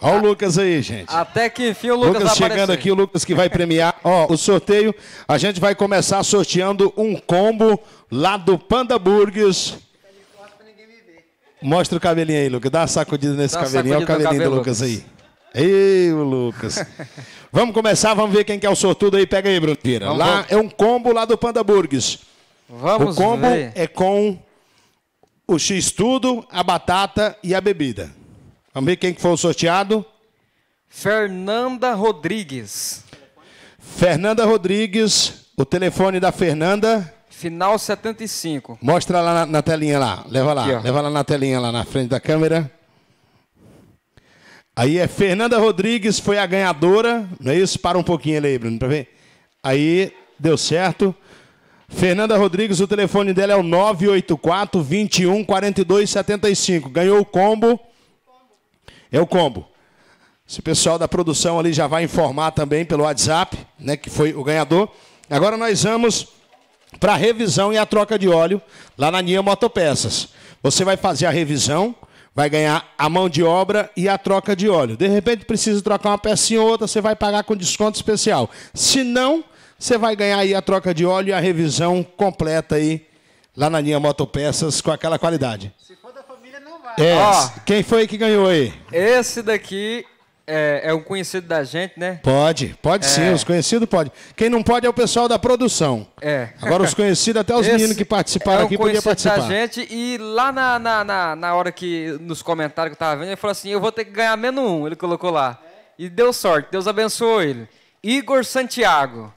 Olha o Lucas aí, gente. Até que enfim o Lucas, Lucas chegando aqui, o Lucas que vai premiar. Ó, o sorteio, a gente vai começar sorteando um combo lá do Panda Burgers. Mostra o cabelinho aí, Lucas. Dá uma sacudida nesse cabelinho. Olha o cabelinho cabelo, do Lucas, Lucas. aí. Ei, o Lucas. vamos começar, vamos ver quem quer é o sortudo aí. Pega aí, Bruno Pira. lá vamos. é um combo lá do Panda Burgers. Vamos O combo ver. é com o X-Tudo, a batata e a bebida. Vamos ver quem foi o sorteado? Fernanda Rodrigues. Fernanda Rodrigues, o telefone da Fernanda. Final 75. Mostra lá na, na telinha lá. Leva lá. Aqui, leva lá na telinha lá na frente da câmera. Aí é Fernanda Rodrigues, foi a ganhadora. Não é isso? Para um pouquinho ali, Bruno, para ver. Aí deu certo. Fernanda Rodrigues, o telefone dela é o 984 21 42 75. Ganhou o combo é o combo. Se o pessoal da produção ali já vai informar também pelo WhatsApp, né, que foi o ganhador. Agora nós vamos para a revisão e a troca de óleo lá na Nia Motopeças. Você vai fazer a revisão, vai ganhar a mão de obra e a troca de óleo. De repente precisa trocar uma pecinha ou outra, você vai pagar com desconto especial. Se não, você vai ganhar aí a troca de óleo e a revisão completa aí lá na linha Motopeças com aquela qualidade. Se é, Ó, quem foi que ganhou aí? Esse daqui é, é um conhecido da gente, né? Pode, pode é. sim, os conhecidos pode. Quem não pode é o pessoal da produção. É. Agora os conhecidos, até os Esse meninos que participaram é um aqui podiam participar. da gente e lá na, na, na, na, hora que, nos comentários que eu tava vendo, ele falou assim, eu vou ter que ganhar menos um, ele colocou lá. E deu sorte, Deus abençoou ele. Igor Santiago.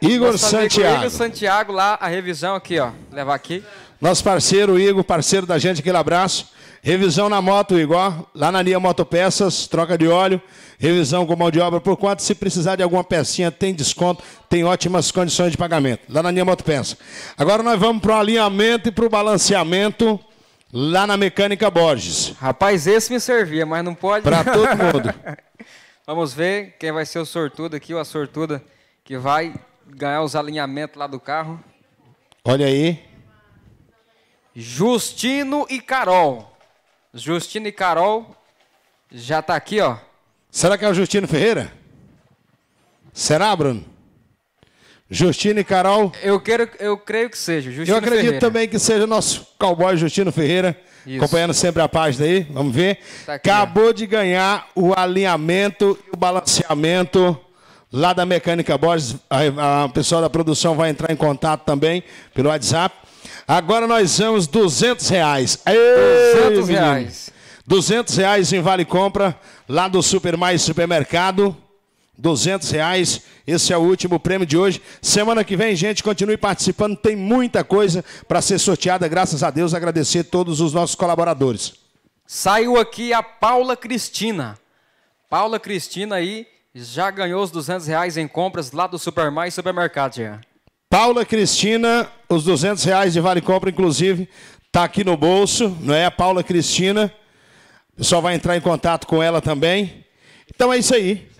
Igor Nosso tá Santiago. Igor Santiago lá, a revisão aqui, ó. levar aqui. Nosso parceiro Igor, parceiro da gente, aquele abraço. Revisão na moto, Igor. Lá na linha Motopeças, troca de óleo, revisão com mão de obra por quanto. Se precisar de alguma pecinha, tem desconto, tem ótimas condições de pagamento. Lá na linha Motopeças. Agora nós vamos para o alinhamento e para o balanceamento lá na Mecânica Borges. Rapaz, esse me servia, mas não pode. Para todo mundo. vamos ver quem vai ser o sortudo aqui, ou a sortuda que vai ganhar os alinhamentos lá do carro. Olha aí. Justino e Carol. Justino e Carol já tá aqui, ó. Será que é o Justino Ferreira? Será, Bruno? Justino e Carol. Eu, quero, eu creio que seja. Justino eu acredito Ferreira. também que seja o nosso cowboy Justino Ferreira. Isso. Acompanhando sempre a página aí, vamos ver. Tá aqui, Acabou ó. de ganhar o alinhamento e o balanceamento lá da Mecânica Borges. A, a, pessoal da produção vai entrar em contato também pelo WhatsApp. Agora nós vamos 200 reais. Ei, 200 menino. reais. 200 reais em Vale Compra, lá do Super Mais Supermercado. 200 reais, esse é o último prêmio de hoje. Semana que vem, gente, continue participando, tem muita coisa para ser sorteada, graças a Deus. Agradecer a todos os nossos colaboradores. Saiu aqui a Paula Cristina. Paula Cristina aí já ganhou os 200 reais em compras lá do Supermar e supermercado, Jean. Paula Cristina, os 200 reais de vale compra, inclusive, tá aqui no bolso, não é? A Paula Cristina. O pessoal vai entrar em contato com ela também. Então é isso aí.